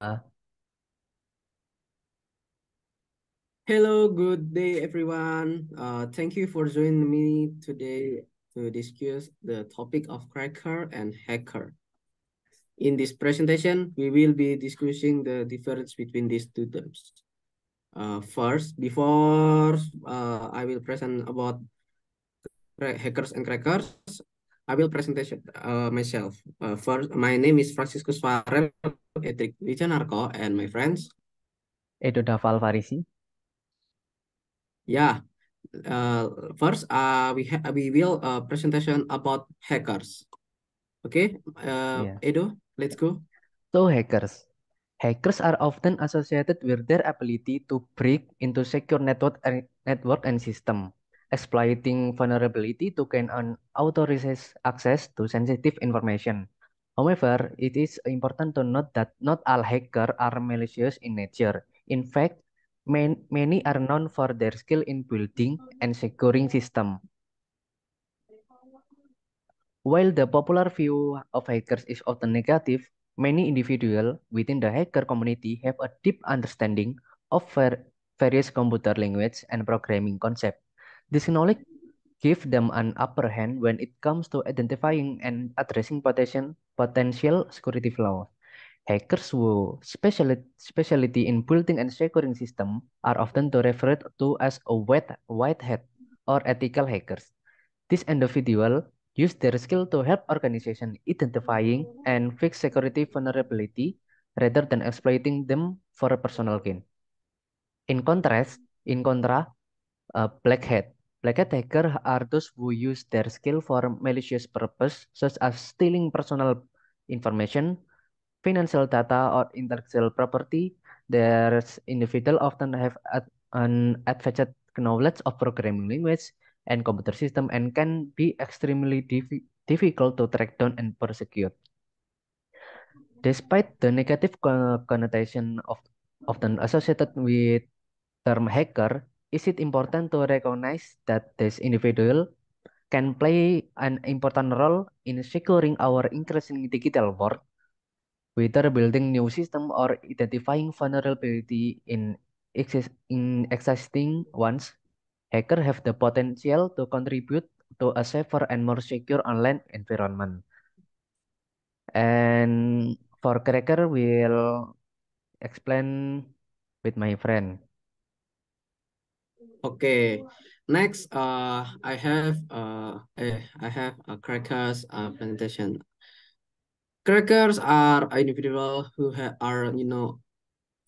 Uh. Hello, good day, everyone. Uh, thank you for joining me today to discuss the topic of cracker and hacker. In this presentation, we will be discussing the difference between these two terms. Uh, first, before uh, I will present about hackers and crackers, I will presentation uh, myself. Uh, first, my name is Francisco Suarez, Edric Wijanarko, and my friends. Edo Daval Farisi. Yeah. Uh, first, uh, we we will uh, presentation about hackers. Okay, uh, yeah. Edo, let's go. So hackers. Hackers are often associated with their ability to break into secure network network and system exploiting vulnerability to gain unauthorized access to sensitive information. However, it is important to note that not all hackers are malicious in nature. In fact, man, many are known for their skill in building and securing systems. While the popular view of hackers is often negative, many individuals within the hacker community have a deep understanding of various computer language and programming concepts. This knowledge give them an upper hand when it comes to identifying and addressing potential, potential security flaws. Hackers who specialty, specialty in building and securing systems are often referred to as a white, white hat or ethical hackers. This individual use their skill to help organization identifying and fix security vulnerability rather than exploiting them for personal gain. In contrast, in contra, a black hat Like attacker are those who use their skill for malicious purpose, such as stealing personal information, financial data, or intellectual property. Their individual often have an advanced knowledge of programming language and computer system and can be extremely dif difficult to track down and persecute. Despite the negative connotation of often associated with term hacker, is it important to recognize that this individual can play an important role in securing our increasing digital world, whether building new system or identifying vulnerability in, exist in existing ones? Hackers have the potential to contribute to a safer and more secure online environment. And for cracker will explain with my friend. Okay, next, uh, I have uh, I, eh, I have a crackers uh, presentation. Crackers are individuals who are you know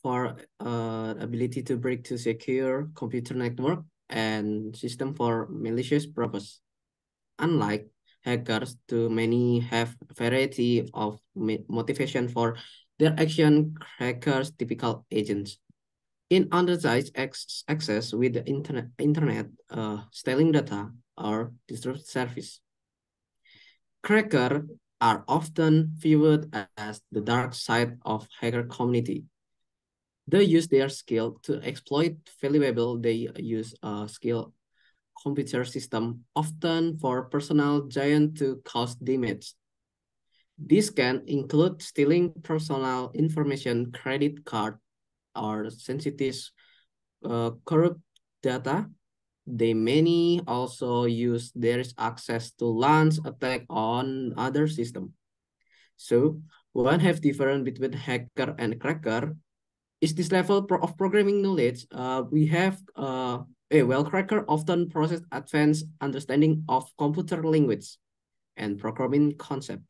for uh ability to break to secure computer network and system for malicious purpose. Unlike hackers, too many have variety of motivation for their action. Crackers typical agents in undersized access, with the internet, internet uh, stealing data or disrupt service. Crackers are often viewed as the dark side of hacker community. They use their skill to exploit valuable they use uh, skill computer system, often for personal giant to cause damage. This can include stealing personal information, credit card or sensitive uh, corrupt data. They many also use their access to launch attack on other system. So one have different between hacker and cracker is this level of programming knowledge. Uh, we have uh, a well cracker often process advanced understanding of computer language and programming concept.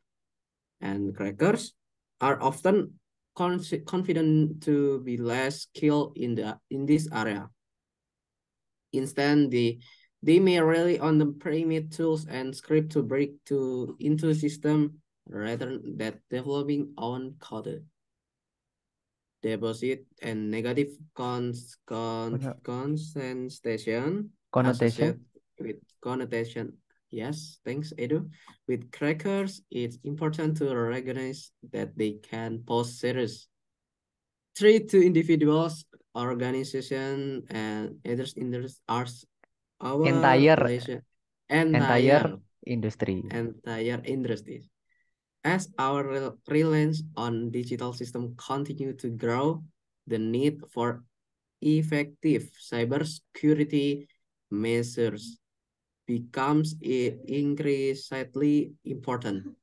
And crackers are often confident to be less skilled in the in this area. Instead, they they may rely on the primitive tools and script to break to into system rather than developing own code. Deposit and negative cons, cons, okay. Connotation. With connotation Yes, thanks, Edu. With crackers, it's important to recognize that they can pose serious threat to individuals, organizations, and other industries. Our entire, entire, entire industry. Entire industries. As our reliance on digital system continue to grow, the need for effective cybersecurity measures becomes increasingly important.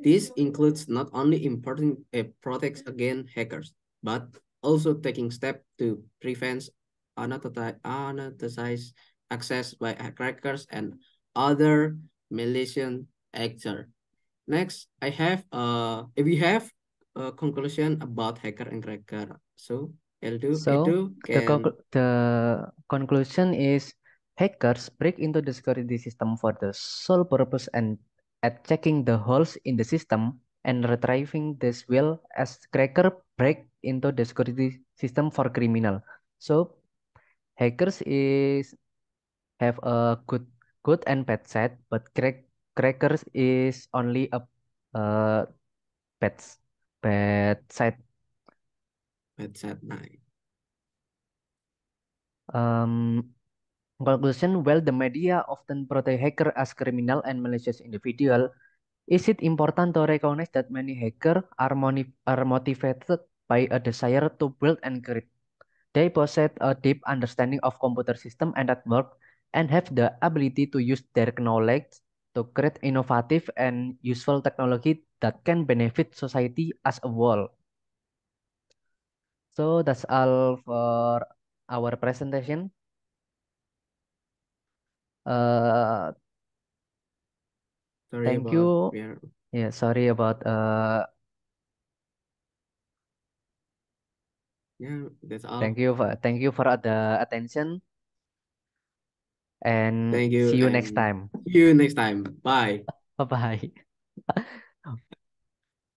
This includes not only important uh, protects against hackers, but also taking steps to prevent unauthorized access by hackers and other malicious actors. Next, I have uh, we have a conclusion about hacker and cracker. So, Eldu, so Eldu can... the, conc the conclusion is Hackers break into the security system for the sole purpose and at checking the holes in the system and retrieving this will as cracker break into the security system for criminal. So hackers is have a good good and bad side, but crack, crackers is only a uh, bad bad side. Bad side, Um, conclusion, while the media often portray hackers as criminal and malicious individual, is it important to recognize that many hackers are, are motivated by a desire to build and create? They possess a deep understanding of computer system and network and have the ability to use their knowledge to create innovative and useful technology that can benefit society as a whole. So that's all for our presentation. Uh, Sorry thank about you. yeah. Yeah, sorry about uh Yeah, that's all. thank you for thank you for the attention and Thank you see you next time. see you next time. Bye. Bye bye.